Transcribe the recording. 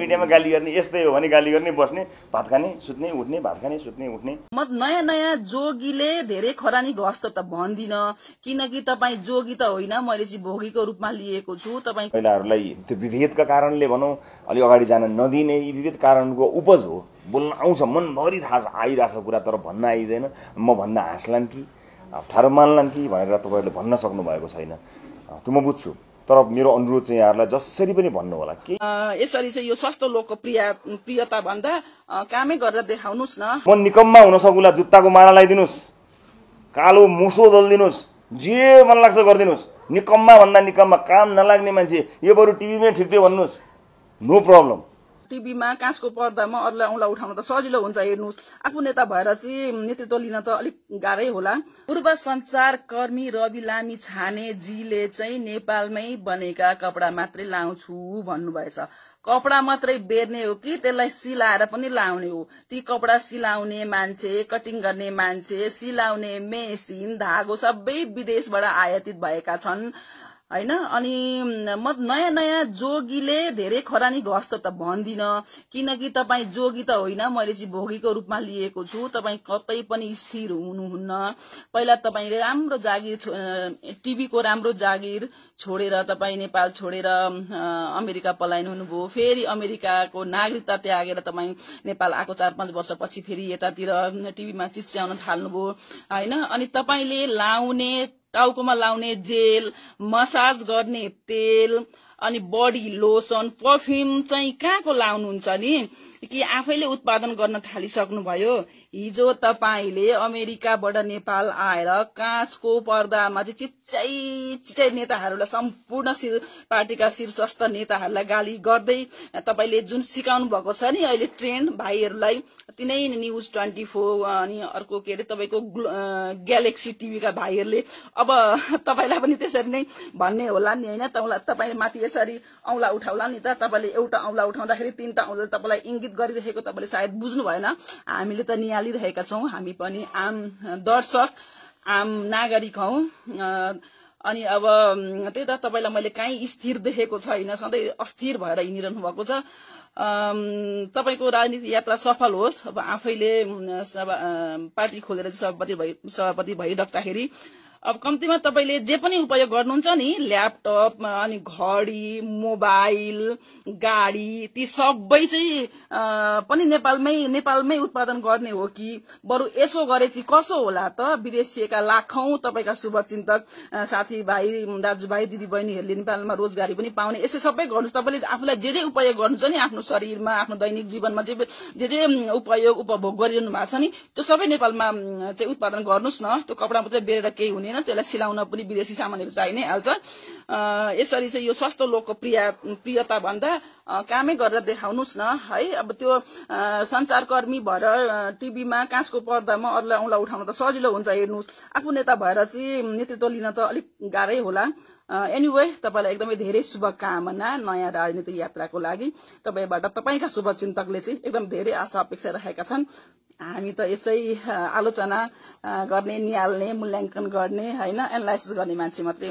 मिडियामा गाली गर्ने यस्तै हो भने गाली गर्ने बस्ने भात खाने सुत्ने उठ्ने भात खाने सुत्ने उठ्ने म नयाँ नयाँ जोगीले धेरै खरानी घट्छ त भन्दिन किनकि तपाईँ जोगी त होइन मैले चाहिँ भोगीको रूपमा लिएको छु तपाईँ महिलाहरूलाई त्यो विभेदका कारणले भनौँ अलिक अगाडि जान नदिने यी विभेद कारणको उपज हो बोल्न आउँछ मनभरि थाहा छ आइरहेको कुरा तर भन्न आइँदैन म भन्न हाँस्लान् कि अप्ठ्यारो मान्लान् कि भनेर तपाईँहरूले भन्न सक्नु भएको छैन त्यो म बुझ्छु तर मेरो अनुरोध चाहिँ यहाँहरूलाई जसरी पनि भन्नु होला कि यसरी चाहिँ यो सस्तो लोकप्रिय प्रियता भन्दा कामै गरेर देखाउनुहोस् न म निकममा हुन सकुला जुत्ताको माला लगाइदिनुहोस् कालो मुसो दलिदिनुहोस् जे मन लाग्छ गरिदिनुहोस् निकममा भन्दा निकममा काम नलाग्ने मान्छे यो बरु टिभीमै ठिक थियो भन्नुहोस् नो प्रब्लम टिभीमा काँसको पर्दामा अरूलाई औँला उठाउन त सजिलो हुन्छ हेर्नुहोस् आफू नेता भएर चाहिँ नेतृत्व लिन त अलिक गाह्रै होला पूर्व संचार कर्मी रवि लामी छानेजीले चाहिँ नेपालमै बनेका कपडा मात्रै लाउँछु भन्नुभएछ कपडा मात्रै बेर्ने हो कि त्यसलाई सिलाएर पनि लाउने हो ती कपडा सिलाउने मान्छे कटिङ गर्ने मान्छे सिलाउने मेसिन धागो सबै विदेशबाट आयातित भएका छन् होइन अनि म नयाँ नयाँ जोगीले धेरै खरानी घस्छ त भन्दिनँ किनकि तपाईँ जोगी त होइन मैले चाहिँ भोगीको रूपमा लिएको छु तपाईँ कतै पनि स्थिर हुनुहुन्न पहिला तपाईँले राम्रो जागिर टिभीको राम्रो जागिर छोडेर तपाईँ नेपाल छोडेर अमेरिका पलायन हुनुभयो फेरि अमेरिकाको नागरिकता त्यागेर तपाईँ नेपाल आएको चार पाँच वर्षपछि फेरि यतातिर टिभीमा चिच्याउन थाल्नुभयो होइन अनि तपाईँले लाउने टाउकोमा लाउने जेल मसाज गर्ने तेल अनि बडी लोसन पर्फ्युम चाहिँ कहाँको लाउनुहुन्छ नि कि आफैले उत्पादन गर्न थालिसक्नुभयो हिजो तपाईँले अमेरिकाबाट नेपाल आएर काँचको पर्दामा चाहिँ चिच्चै चिच्चै नेताहरूलाई सम्पूर्ण शिर पार्टीका शीर्षस्थ नेताहरूलाई गाली गर्दै तपाईँले जुन सिकाउनु भएको छ नि अहिले ट्रेन भाइहरूलाई तिनै न्युज ट्वेन्टी फोर अनि अर्को के अरे तपाईँको ग्यालेक्सी टिभीका भाइहरूले अब तपाईँलाई पनि त्यसरी नै भन्ने होला नि होइन तपाईँ माथि यसरी औँला उठाउला नि त तपाईँले एउटा औँला उठाउँदाखेरि तिनवटा औँला तपाईँलाई इङ्गित प्रचलित गरिरहेको तपाईँले सायद बुझ्नु भएन हामीले त निहालिरहेका छौँ हामी पनि आम दर्शक आम नागरिक हौ अनि अब त्यही त तपाईँलाई मैले काहीँ स्थिर देखेको छैन सधैँ अस्थिर भएर हिँडिरहनु भएको छ तपाईँको राजनीति यात्रा सफल होस् अब आफैले पार्टी खोलेर सभापति भई सभापति भइराख्दाखेरि अब कम्तीमा तपाईँले जे पनि उपयोग गर्नुहुन्छ नि ल्यापटप अनि घडी मोबाइल गाडी ती सबै चाहिँ पनि नेपालमै नेपालमै उत्पादन गर्ने हो कि बरु यसो गरे चाहिँ कसो होला त विदेशिएका लाखौं तपाईँका शुभचिन्तक साथीभाइ दाजुभाइ दिदीबहिनीहरूले नेपालमा रोजगारी पनि पाउने यसै सबै गर्नुहोस् तपाईँले आफूलाई जे जे उपयोग गर्नुहुन्छ नि आफ्नो शरीरमा आफ्नो दैनिक जीवनमा जे जे जे उपयोग उपभोग गरिरहनु भएको छ नि त्यो सबै नेपालमा चाहिँ उत्पादन गर्नुहोस् न त्यो कपडा मात्रै बेरेर केही हुने हुँदैन त्यसलाई सिलाउन पनि विदेशी सामानहरू चाहि नै हाल्छ यसरी चाहिँ यो सस्तो लोकप्रिय प्रियता भन्दा कामै गरेर देखाउनुहोस् न है अब त्यो संचारकर्मी भएर टिभीमा काँसको पर्दामा अरूलाई औँला उठाउन त सजिलो हुन्छ हेर्नुहोस् आफू नेता भएर चाहिँ नेतृत्व लिन त अलिक गाह्रै होला एनिवे तपाईँलाई एकदमै धेरै शुभकामना नयाँ राजनीति यात्राको लागि तपाईँबाट तपाईँका शुभचिन्तकले चाहिँ एकदम धेरै आशा अपेक्षा राखेका छन् हामी त यसै आलोचना गर्ने निहाल्ने मूल्याङ्कन गर्ने होइन एनालाइसिस गर्ने मान्छे मात्रै